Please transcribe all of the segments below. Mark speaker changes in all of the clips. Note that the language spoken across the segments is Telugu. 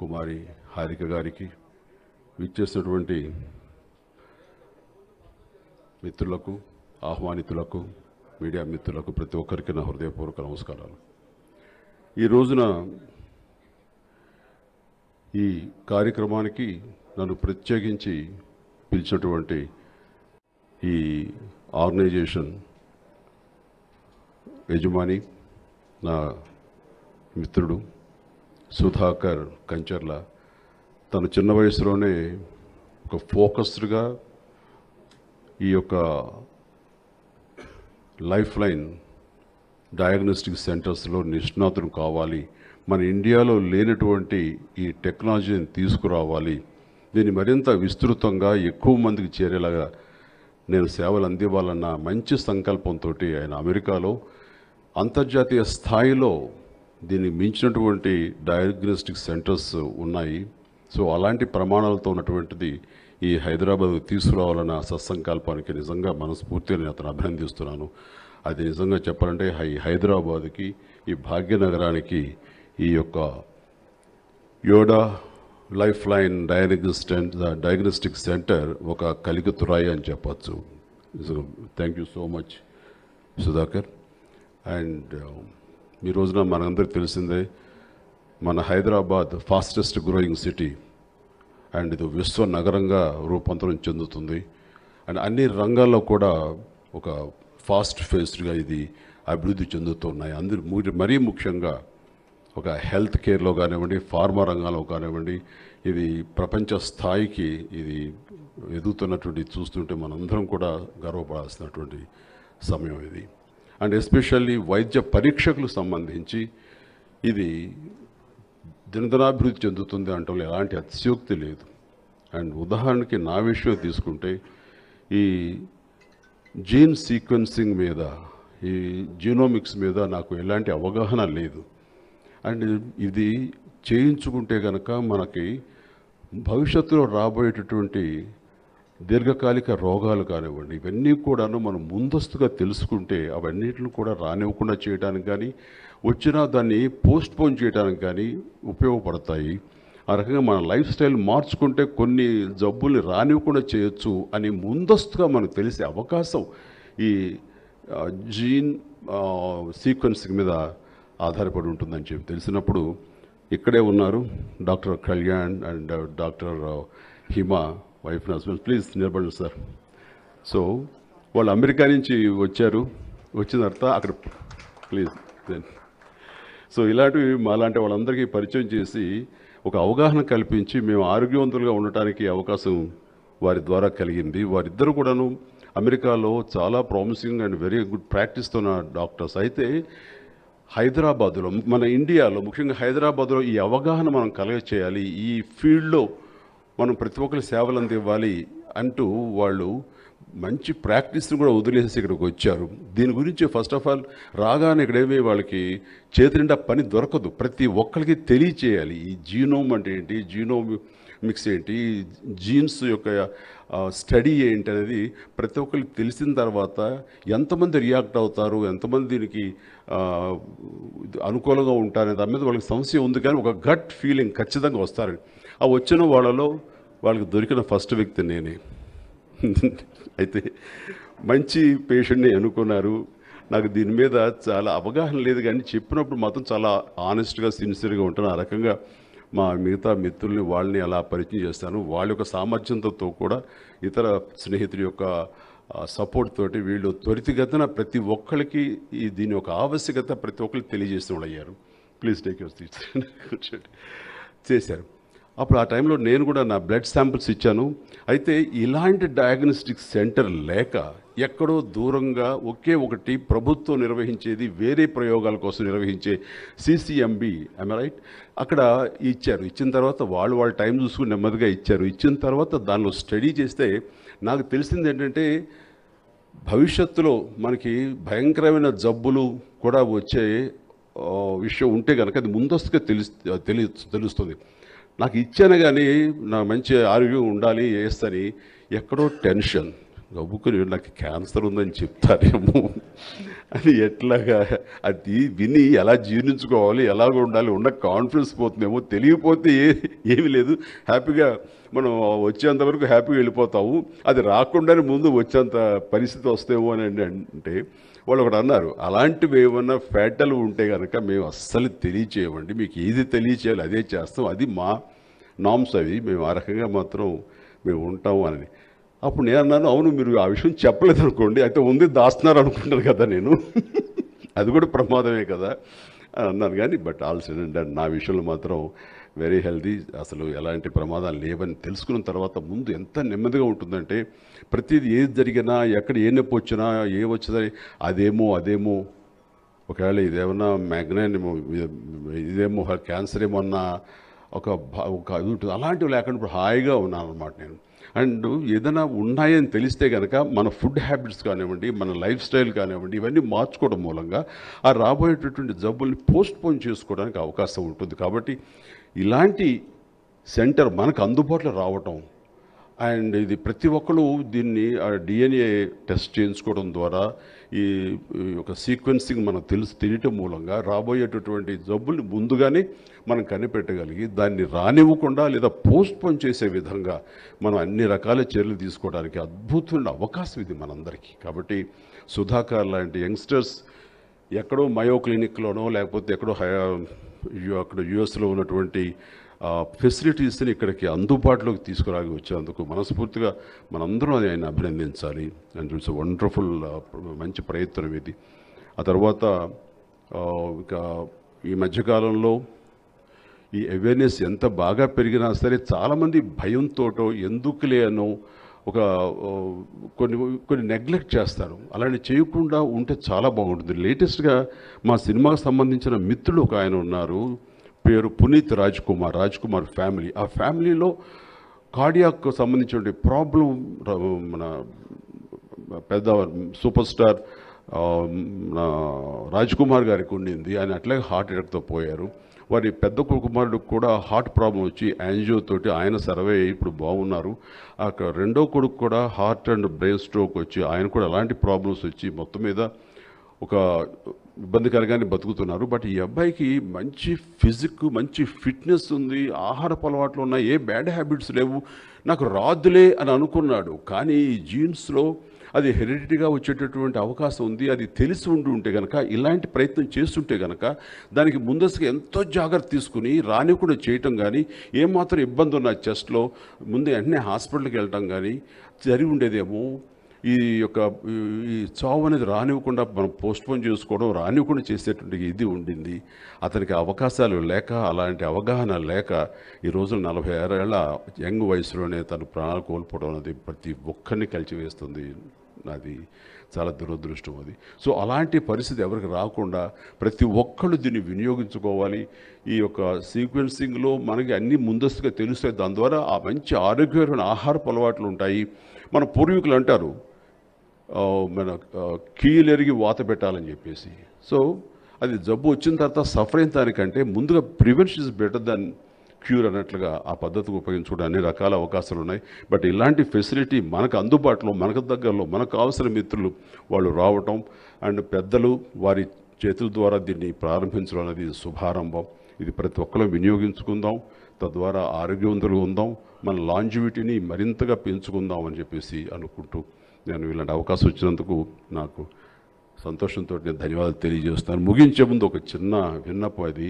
Speaker 1: కుమారి హారిక గారికి విచ్చేసినటువంటి మిత్రులకు ఆహ్వానితులకు మీడియా మిత్రులకు ప్రతి ఒక్కరికి నా హృదయపూర్వక నమస్కారాలు ఈ రోజున ఈ కార్యక్రమానికి నన్ను ప్రత్యేకించి పిలిచినటువంటి ఈ ఆర్గనైజేషన్ యజమాని నా మిత్రుడు సుధాకర్ కంచర్ల తను చిన్న వయసులోనే ఒక ఫోకస్డ్గా ఈ యొక్క లైఫ్ లైన్ డయాగ్నోస్టిక్ సెంటర్స్లో నిష్ణాతులు కావాలి మన ఇండియాలో లేనటువంటి ఈ టెక్నాలజీని తీసుకురావాలి దీన్ని మరింత విస్తృతంగా ఎక్కువ మందికి చేరేలాగా నేను సేవలు అందివ్వాలన్న మంచి సంకల్పంతో ఆయన అమెరికాలో అంతర్జాతీయ స్థాయిలో దీన్ని మించినటువంటి డయాగ్నోస్టిక్ సెంటర్స్ ఉన్నాయి సో అలాంటి ప్రమాణాలతో ఉన్నటువంటిది ఈ హైదరాబాద్ తీసుకురావాలన్న సత్సంకల్పానికి నిజంగా మనస్ఫూర్తిగా నేను అతను అభినందిస్తున్నాను అది నిజంగా చెప్పాలంటే హై హైదరాబాద్కి ఈ భాగ్యనగరానికి ఈ యొక్క యోడా లైఫ్ లైన్ డయాగ్నోస్టెంట్ డయాగ్నోస్టిక్ సెంటర్ ఒక కలిగితురాయి అని చెప్పచ్చు thank you so much Sudhakar and ఈ రోజున మనందరికీ తెలిసిందే మన Hyderabad fastest growing city and ఇది విశ్వ నగరంగా రూపాంతరం చెందుతుంది అండ్ అన్ని రంగాల్లో కూడా ఒక ఫాస్ట్ ఫేస్డ్గా ఇది అభివృద్ధి చెందుతున్నాయి అందరు మరీ ముఖ్యంగా ఒక హెల్త్ కేర్లో కానివ్వండి ఫార్మా రంగంలో కానివ్వండి ఇది ప్రపంచ స్థాయికి ఇది ఎదుగుతున్నటువంటి చూస్తుంటే మనందరం కూడా గర్వపడాల్సినటువంటి సమయం ఇది అండ్ ఎస్పెషల్లీ వైద్య పరీక్షకులకు సంబంధించి ఇది దినదినాభివృద్ధి చెందుతుంది అంటే ఎలాంటి అతిశయోక్తి లేదు అండ్ ఉదాహరణకి నా విషయం తీసుకుంటే ఈ జీన్ సీక్వెన్సింగ్ మీద ఈ జీనోమిక్స్ మీద నాకు ఎలాంటి అవగాహన లేదు అండ్ ఇది చేయించుకుంటే కనుక మనకి భవిష్యత్తులో రాబోయేటటువంటి దీర్ఘకాలిక రోగాలు కానివ్వండి ఇవన్నీ కూడాను మనం ముందస్తుగా తెలుసుకుంటే అవన్నిటిని కూడా రానివ్వకుండా చేయడానికి కానీ వచ్చినా దాన్ని పోస్ట్పోన్ చేయడానికి కానీ ఉపయోగపడతాయి ఆ రకంగా మన లైఫ్ స్టైల్ మార్చుకుంటే కొన్ని జబ్బుల్ని రానివ్వకుండా చేయొచ్చు అని ముందస్తుగా మనకు తెలిసే అవకాశం ఈ జీన్ సీక్వెన్సింగ్ మీద ఆధారపడి ఉంటుందని చెప్పి తెలిసినప్పుడు ఇక్కడే ఉన్నారు doctor Kalyan and doctor Hima wife and husband please నిలబడండి సార్ సో వాళ్ళు అమెరికా నుంచి వచ్చారు వచ్చిన తర్వాత అక్కడ ప్లీజ్ సో ఇలాంటివి మాలాంటి వాళ్ళందరికీ పరిచయం చేసి ఒక అవగాహన కల్పించి మేము ఆరోగ్యవంతులుగా ఉండటానికి అవకాశం వారి ద్వారా కలిగింది వారిద్దరు కూడాను అమెరికాలో చాలా ప్రామిసింగ్ అండ్ వెరీ గుడ్ ప్రాక్టీస్తో డాక్టర్స్ అయితే హైదరాబాదులో మన ఇండియాలో ముఖ్యంగా హైదరాబాద్లో ఈ అవగాహన మనం కలగ చేయాలి ఈ ఫీల్డ్లో మనం ప్రతి ఒక్కరి సేవలు అందివ్వాలి అంటూ వాళ్ళు మంచి ప్రాక్టీస్ని కూడా వదిలేసి ఇక్కడికి వచ్చారు దీని గురించి ఫస్ట్ ఆఫ్ ఆల్ రాగానే ఇక్కడేమి వాళ్ళకి చేతి నిండా పని దొరకదు ప్రతి ఒక్కరికి తెలియచేయాలి ఈ జీనోమ్ అంటే ఏంటి జీనోమ్ మిక్స్ ఏంటి జీన్స్ యొక్క స్టడీ ఏంటి అనేది ప్రతి ఒక్కరికి తెలిసిన తర్వాత ఎంతమంది రియాక్ట్ అవుతారు ఎంతమంది దీనికి అనుకూలంగా ఉంటారు దాని మీద వాళ్ళకి సమస్య ఉంది కానీ ఒక గట్ ఫీలింగ్ ఖచ్చితంగా వస్తారని ఆ వచ్చిన వాళ్ళలో వాళ్ళకి దొరికిన ఫస్ట్ వ్యక్తి నేనే అయితే మంచి పేషెంట్ని అనుకున్నారు నాకు దీని మీద చాలా అవగాహన లేదు కానీ చెప్పినప్పుడు మాత్రం చాలా ఆనెస్ట్గా సిన్సియర్గా ఉంటాను ఆ రకంగా మా మిగతా మిత్రుల్ని వాళ్ళని అలా పరిచయం చేస్తాను వాళ్ళ యొక్క సామర్థ్యంతో కూడా ఇతర స్నేహితుల యొక్క సపోర్ట్ తోటి వీళ్ళు త్వరితగతిన ప్రతి ఒక్కరికి ఈ దీని యొక్క ఆవశ్యకత ప్రతి ఒక్కరికి తెలియజేస్తూ అయ్యారు ప్లీజ్ టేక్ యూస్ తీర్చండి చేశారు అప్పుడు ఆ టైంలో నేను కూడా నా బ్లడ్ శాంపిల్స్ ఇచ్చాను అయితే ఇలాంటి డయాగ్నోస్టిక్ సెంటర్ లేక ఎక్కడో దూరంగా ఒకే ఒకటి ప్రభుత్వం నిర్వహించేది వేరే ప్రయోగాల కోసం నిర్వహించే సిసిఎంబి రైట్ అక్కడ ఇచ్చారు ఇచ్చిన తర్వాత వాళ్ళు వాళ్ళ టైం చూసుకుని నెమ్మదిగా ఇచ్చారు ఇచ్చిన తర్వాత దానిలో స్టడీ చేస్తే నాకు తెలిసింది ఏంటంటే భవిష్యత్తులో మనకి భయంకరమైన జబ్బులు కూడా వచ్చే విషయం ఉంటే కనుక అది ముందస్తుగా తెలుస్తు తెలుస్తుంది నాకు ఇచ్చాను కానీ నా మంచి ఆరోగ్యం ఉండాలి వేస్తని ఎక్కడో టెన్షన్ గబుక్కుని నాకు క్యాన్సర్ ఉందని చెప్తారేమో అని ఎట్లాగా అది విని ఎలా జీర్ణించుకోవాలి ఎలాగ ఉండాలి ఉన్న కాన్ఫిడెన్స్ పోతుందేమో తెలియపోతే ఏమి ఏమీ లేదు హ్యాపీగా మనం వచ్చేంతవరకు హ్యాపీగా వెళ్ళిపోతాము అది రాకుండానే ముందు వచ్చేంత పరిస్థితి వస్తేమో అని అంటే వాళ్ళు ఒకటి అన్నారు అలాంటివి ఏమన్నా ఫ్యాటల్ ఉంటే కనుక మేము అస్సలు తెలియచేయమండి మీకు ఏది తెలియచేయాలి అదే చేస్తాం అది మా నామ్స్ అవి మేము ఆ రకంగా మాత్రం మేము ఉంటాము అని అప్పుడు నేను అన్నాను అవును మీరు ఆ విషయం చెప్పలేదు అనుకోండి అయితే ఉంది దాస్తున్నారు అనుకుంటాను కదా నేను అది కూడా ప్రమాదమే కదా అని అన్నాను కానీ బట్ ఆల్సిన అండ్ నా విషయంలో మాత్రం వెరీ హెల్దీ అసలు ఎలాంటి ప్రమాదాలు లేవని తెలుసుకున్న తర్వాత ముందు ఎంత నెమ్మదిగా ఉంటుందంటే ప్రతిదీ ఏది జరిగినా ఎక్కడ ఏ నొప్పి వచ్చినా ఏ వచ్చినా అదేమో అదేమో ఒకవేళ ఇదేమన్నా మ్యాగ్నైన్ ఇదేమో క్యాన్సర్ ఏమన్నా ఒక ఒక ఇది ఉంటుంది అలాంటివి లేకుండా ఇప్పుడు హాయిగా ఉన్నాను అనమాట నేను అండ్ ఏదైనా ఉన్నాయని తెలిస్తే కనుక మన ఫుడ్ హ్యాబిట్స్ కానివ్వండి మన లైఫ్ స్టైల్ కానివ్వండి ఇవన్నీ మార్చుకోవడం మూలంగా ఆ రాబోయేటటువంటి జబ్బుల్ని పోస్ట్ పోన్ చేసుకోవడానికి అవకాశం ఉంటుంది కాబట్టి ఇలాంటి సెంటర్ మనకు అందుబాటులో రావటం అండ్ ఇది ప్రతి ఒక్కరూ దీన్ని డిఎన్ఏ టెస్ట్ చేయించుకోవడం ద్వారా ఈ యొక్క సీక్వెన్సింగ్ మనకు తెలుసు తినటం మూలంగా రాబోయేటటువంటి జబ్బుల్ని ముందుగానే మనం కనిపెట్టగలిగి దాన్ని రానివ్వకుండా లేదా పోస్ట్పోన్ చేసే విధంగా మనం అన్ని రకాల చర్యలు తీసుకోవడానికి అద్భుతమైన అవకాశం ఇది మనందరికీ కాబట్టి సుధాకర్ లాంటి యంగ్స్టర్స్ ఎక్కడో మయో క్లినిక్లోనో లేకపోతే ఎక్కడో అక్కడ యుఎస్లో ఉన్నటువంటి ఫెసిలిటీస్ని ఇక్కడికి అందుబాటులోకి తీసుకురాగి వచ్చేందుకు మనస్ఫూర్తిగా మనందరం అది ఆయన అభినందించాలి అండ్ ఇట్స్ వండర్ఫుల్ మంచి ప్రయత్నం ఇది ఆ తర్వాత ఇక ఈ మధ్యకాలంలో ఈ అవేర్నెస్ ఎంత బాగా పెరిగినా సరే చాలామంది భయంతోటో ఎందుకులే అనో ఒక కొన్ని కొన్ని నెగ్లెక్ట్ చేస్తారు అలాంటి చేయకుండా ఉంటే చాలా బాగుంటుంది లేటెస్ట్గా మా సినిమాకు సంబంధించిన మిత్రుడు ఒక ఆయన ఉన్నారు పేరు పునీత్ రాజ్ కుమార్ రాజ్ కుమార్ ఫ్యామిలీ ఆ ఫ్యామిలీలో కార్డియాక్ సంబంధించిన ప్రాబ్లం మన పెద్ద సూపర్ స్టార్ రాజ్ కుమార్ గారికి ఉండింది ఆయన అట్లాగే హార్ట్ అటాక్తో పోయారు వారి పెద్ద కుమారుడికి కూడా హార్ట్ ప్రాబ్లం వచ్చి యాంజియో తోటి ఆయన సర్వే అయ్యి ఇప్పుడు బాగున్నారు అక్కడ రెండో కొడుకు కూడా హార్ట్ అండ్ బ్రెయిన్ స్ట్రోక్ వచ్చి ఆయన కూడా అలాంటి ప్రాబ్లమ్స్ వచ్చి మొత్తం మీద ఒక ఇబ్బందికరంగానే బతుకుతున్నారు బట్ ఈ అబ్బాయికి మంచి ఫిజిక్ మంచి ఫిట్నెస్ ఉంది ఆహారపు అలవాట్లు ఉన్నాయి ఏ బ్యాడ్ హ్యాబిట్స్ లేవు నాకు రాదులే అని అనుకున్నాడు కానీ ఈ జీన్స్లో అది హెరిడిటీగా వచ్చేటటువంటి అవకాశం ఉంది అది తెలిసి ఉండి ఉంటే కనుక ఇలాంటి ప్రయత్నం చేస్తుంటే కనుక దానికి ముందస్తుగా ఎంతో జాగ్రత్త తీసుకుని రానివ్వకుండా చేయటం కానీ ఏమాత్రం ఇబ్బంది ఉన్న చెస్ట్లో ముందే వెంటనే హాస్పిటల్కి వెళ్ళటం కానీ జరిగి ఉండేదేమో ఈ యొక్క ఈ చావు అనేది రానివ్వకుండా మనం పోస్ట్పోన్ చేసుకోవడం రానివ్వకుండా చేసేటువంటి ఇది ఉండింది అతనికి అవకాశాలు లేక అలాంటి అవగాహన లేక ఈ రోజున నలభై ఏళ్ళ యంగ్ వయసులోనే తను ప్రాణాలు కోల్పోవడం అనేది ప్రతి ఒక్కరిని కలిచివేస్తుంది అది చాలా దురదృష్టం అది సో అలాంటి పరిస్థితి ఎవరికి రాకుండా ప్రతి ఒక్కళ్ళు దీన్ని వినియోగించుకోవాలి ఈ యొక్క సీక్వెన్సింగ్లో మనకి అన్ని ముందస్తుగా తెలుస్తాయి దాని ద్వారా ఆ మంచి ఆరోగ్యకరమైన ఆహారపు అలవాట్లు ఉంటాయి మన పూర్వీకులు అంటారు మన కీలు ఎరిగి వాత పెట్టాలని చెప్పేసి సో అది జబ్బు వచ్చిన తర్వాత సఫర్ అయిన దానికంటే ముందుగా prevention is better than cure అన్నట్లుగా ఆ పద్ధతికి ఉపయోగించుకోవడం అన్ని రకాల అవకాశాలు ఉన్నాయి బట్ ఇలాంటి ఫెసిలిటీ మనకు అందుబాటులో మనకు దగ్గరలో మనకు అవసరం మిత్రులు వాళ్ళు రావటం అండ్ పెద్దలు వారి చేతుల ద్వారా దీన్ని ప్రారంభించడం అనేది శుభారంభం ఇది ప్రతి ఒక్కరూ వినియోగించుకుందాం తద్వారా ఆరోగ్యవంతులుగా ఉందాం మన లాంజివిటీని మరింతగా పెంచుకుందాం అని చెప్పేసి అనుకుంటూ నేను ఇలాంటి అవకాశం వచ్చినందుకు నాకు సంతోషంతో నేను ధన్యవాదాలు తెలియజేస్తాను ముగించే ముందు ఒక చిన్న విన్నపం అది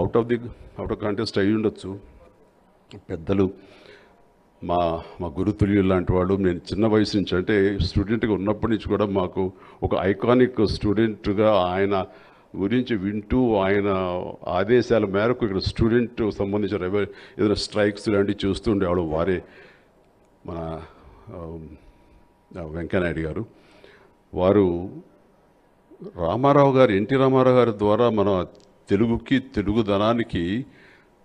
Speaker 1: out of the out of contest అయి ఉండొచ్చు పెద్దలు మా మా గురుతులు లాంటి వాళ్ళు నేను చిన్న వయసు నుంచి అంటే స్టూడెంట్గా ఉన్నప్పటి నుంచి కూడా మాకు ఒక ఐకానిక్ స్టూడెంట్గా ఆయన గురించి వింటూ ఆయన ఆదేశాల మేరకు ఇక్కడ స్టూడెంట్ సంబంధించిన ఏదైనా స్ట్రైక్స్ లాంటివి చూస్తుండేవాడు వారే మన వెంకయ్యనాయుడు గారు వారు రామారావు గారు ఎన్టీ రామారావు గారి ద్వారా మన తెలుగుకి తెలుగుదనానికి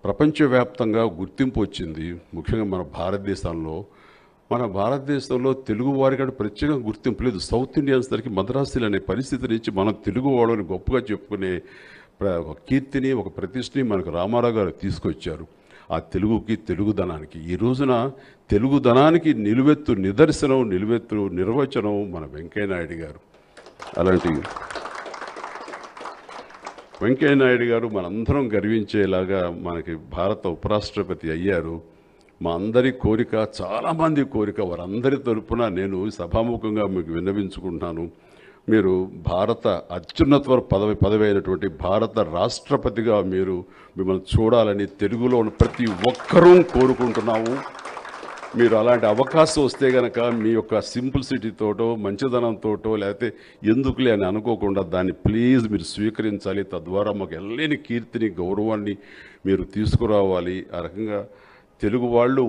Speaker 1: ప్రపంచవ్యాప్తంగా గుర్తింపు వచ్చింది ముఖ్యంగా మన భారతదేశంలో మన భారతదేశంలో తెలుగు వారికి ప్రత్యేకంగా గుర్తింపు లేదు సౌత్ ఇండియన్స్ దగ్గరికి మద్రాసులు అనే పరిస్థితి నుంచి మనం తెలుగు వాడని గొప్పగా చెప్పుకునే ఒక కీర్తిని ఒక ప్రతిష్టని మనకు రామారావు గారు తీసుకొచ్చారు ఆ తెలుగుకి తెలుగుదనానికి ఈ రోజున తెలుగుదనానికి నిలువెత్తు నిదర్శనం నిలువెత్తు నిర్వచనం మన వెంకయ్యనాయుడు గారు అలాంటి వెంకయ్యనాయుడు గారు మనందరం గర్వించేలాగా మనకి భారత ఉపరాష్ట్రపతి అయ్యారు మా అందరి కోరిక చాలామంది కోరిక వారందరి తరపున నేను సభాముఖంగా మీకు విన్నవించుకుంటున్నాను మీరు భారత అత్యున్నత పదవి పదవి అయినటువంటి భారత రాష్ట్రపతిగా మీరు మిమ్మల్ని చూడాలని తెలుగులో ఉన్న ప్రతి ఒక్కరూ కోరుకుంటున్నాము మీరు అలాంటి అవకాశం వస్తే గనక మీ యొక్క సిటీతోటో మంచిదనంతోటో లేకపోతే ఎందుకులే అని అనుకోకుండా దాన్ని ప్లీజ్ మీరు స్వీకరించాలి తద్వారా మాకు ఎల్లేని కీర్తిని గౌరవాన్ని మీరు తీసుకురావాలి ఆ రకంగా తెలుగు వాళ్ళు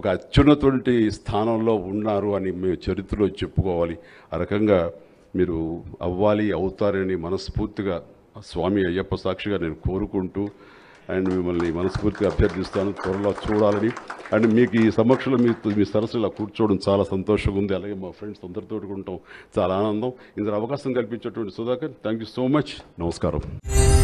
Speaker 1: ఒక అత్యున్నటువంటి స్థానంలో ఉన్నారు అని మేము చరిత్రలో చెప్పుకోవాలి ఆ రకంగా మీరు అవ్వాలి అవుతారని మనస్ఫూర్తిగా స్వామి అయ్యప్ప సాక్షిగా నేను కోరుకుంటూ అండ్ మిమ్మల్ని మనస్ఫూర్తిగా అభ్యర్థిస్తాను త్వరలో చూడాలని అండ్ మీకు ఈ సమక్షంలో మీ మీ సరస్సు ఇలా కూర్చోవడం చాలా సంతోషంగా ఉంది అలాగే మా ఫ్రెండ్స్ అందరితో ఉంటాం చాలా ఆనందం ఇందులో అవకాశం కల్పించేటువంటి Sudhakar thank you so much నమస్కారం